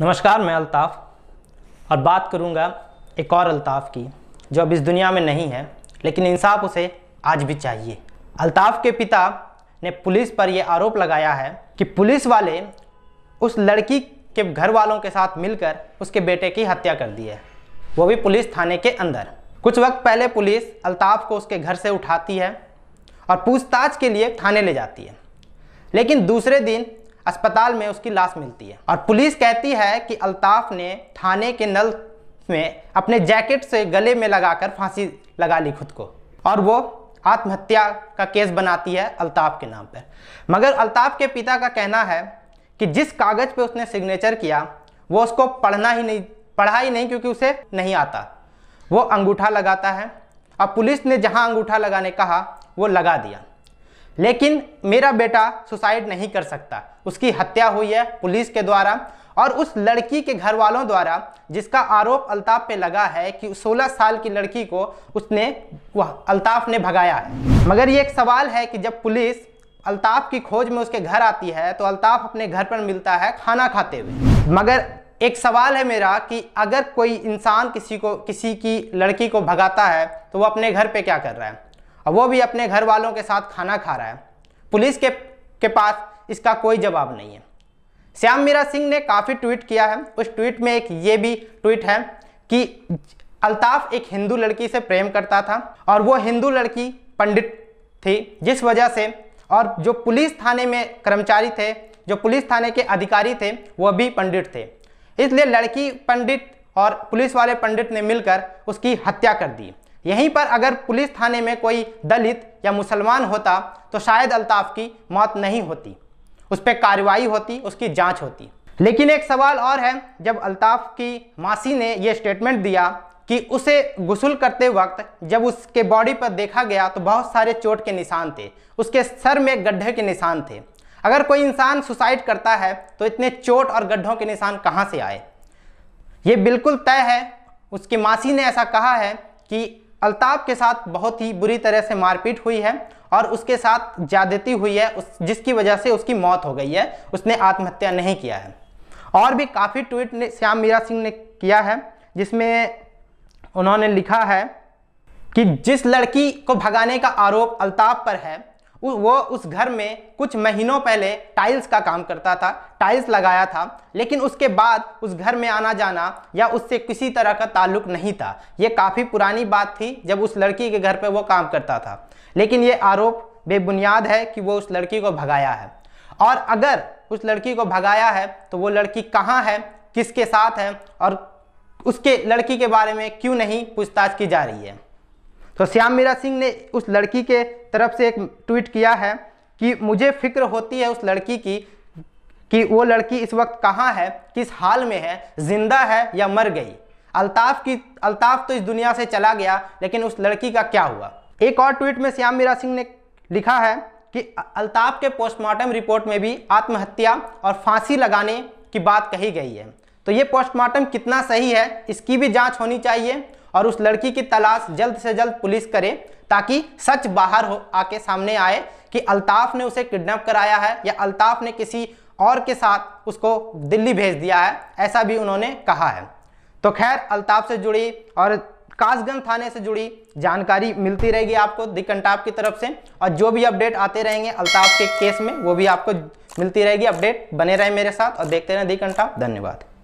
नमस्कार मैं अल्ताफ और बात करूंगा एक और अल्ताफ की जो अब इस दुनिया में नहीं है लेकिन इंसाफ उसे आज भी चाहिए अल्ताफ के पिता ने पुलिस पर यह आरोप लगाया है कि पुलिस वाले उस लड़की के घर वालों के साथ मिलकर उसके बेटे की हत्या कर दी है वो भी पुलिस थाने के अंदर कुछ वक्त पहले पुलिस अल्ताफ को उसके घर से उठाती है और पूछताछ के लिए थाने ले जाती है लेकिन दूसरे दिन अस्पताल में उसकी लाश मिलती है और पुलिस कहती है कि अल्ताफ ने थाने के नल में अपने जैकेट से गले में लगाकर फांसी लगा ली खुद को और वो आत्महत्या का केस बनाती है अल्ताफ के नाम पर मगर अल्ताफ के पिता का कहना है कि जिस कागज़ पे उसने सिग्नेचर किया वो उसको पढ़ना ही नहीं पढ़ा ही नहीं क्योंकि उसे नहीं आता वो अंगूठा लगाता है और पुलिस ने जहाँ अंगूठा लगाने कहा वो लगा दिया लेकिन मेरा बेटा सुसाइड नहीं कर सकता उसकी हत्या हुई है पुलिस के द्वारा और उस लड़की के घर वालों द्वारा जिसका आरोप अल्ताफ पे लगा है कि 16 साल की लड़की को उसने वह अल्ताफ ने भगाया है मगर ये एक सवाल है कि जब पुलिस अल्ताफ की खोज में उसके घर आती है तो अल्ताफ अपने घर पर मिलता है खाना खाते हुए मगर एक सवाल है मेरा कि अगर कोई इंसान किसी को किसी की लड़की को भगाता है तो वो अपने घर पे क्या कर रहा है और वो भी अपने घर वालों के साथ खाना खा रहा है पुलिस के के पास इसका कोई जवाब नहीं है श्याम मीरा सिंह ने काफ़ी ट्वीट किया है उस ट्वीट में एक ये भी ट्वीट है कि अल्ताफ एक हिंदू लड़की से प्रेम करता था और वो हिंदू लड़की पंडित थी जिस वजह से और जो पुलिस थाने में कर्मचारी थे जो पुलिस थाने के अधिकारी थे वह भी पंडित थे इसलिए लड़की पंडित और पुलिस वाले पंडित ने मिलकर उसकी हत्या कर दी यहीं पर अगर पुलिस थाने में कोई दलित या मुसलमान होता तो शायद अल्ताफ़ की मौत नहीं होती उस पर कार्रवाई होती उसकी जांच होती लेकिन एक सवाल और है जब अल्ताफ़ की मासी ने यह स्टेटमेंट दिया कि उसे गुसल करते वक्त जब उसके बॉडी पर देखा गया तो बहुत सारे चोट के निशान थे उसके सर में गड्ढे के निशान थे अगर कोई इंसान सुसाइड करता है तो इतने चोट और गड्ढों के निशान कहाँ से आए ये बिल्कुल तय है उसकी मासी ने ऐसा कहा है कि अल्ताफ के साथ बहुत ही बुरी तरह से मारपीट हुई है और उसके साथ ज्यादती हुई है उस जिसकी वजह से उसकी मौत हो गई है उसने आत्महत्या नहीं किया है और भी काफ़ी ट्वीट ने श्याम मीरा सिंह ने किया है जिसमें उन्होंने लिखा है कि जिस लड़की को भगाने का आरोप अल्ताफ पर है वो उस घर में कुछ महीनों पहले टाइल्स का काम करता था टाइल्स लगाया था लेकिन उसके बाद उस घर में आना जाना या उससे किसी तरह का ताल्लुक नहीं था ये काफ़ी पुरानी बात थी जब उस लड़की के घर पर वो काम करता था लेकिन ये आरोप बेबुनियाद है कि वो उस लड़की को भगाया है और अगर उस लड़की को भगाया है तो वो लड़की कहाँ है किसके साथ है और उसके लड़की के बारे में क्यों नहीं पूछताछ की जा रही है तो श्याम मीरा सिंह ने उस लड़की के तरफ से एक ट्वीट किया है कि मुझे फिक्र होती है उस लड़की की कि वो लड़की इस वक्त कहाँ है किस हाल में है जिंदा है या मर गई अल्ताफ की अल्ताफ तो इस दुनिया से चला गया लेकिन उस लड़की का क्या हुआ एक और ट्वीट में श्याम मीरा सिंह ने लिखा है कि अल्ताफ के पोस्टमार्टम रिपोर्ट में भी आत्महत्या और फांसी लगाने की बात कही गई है तो ये पोस्टमार्टम कितना सही है इसकी भी जांच होनी चाहिए और उस लड़की की तलाश जल्द से जल्द पुलिस करे ताकि सच बाहर हो आके सामने आए कि अल्ताफ ने उसे किडनैप कराया है या अल्ताफ ने किसी और के साथ उसको दिल्ली भेज दिया है ऐसा भी उन्होंने कहा है तो खैर अल्ताफ से जुड़ी और कासगंज थाने से जुड़ी जानकारी मिलती रहेगी आपको दिकंटाप की तरफ से और जो भी अपडेट आते रहेंगे अल्ताफ के केस में वो भी आपको मिलती रहेगी अपडेट बने रहे मेरे साथ और देखते रहें दिकंटाप धन्यवाद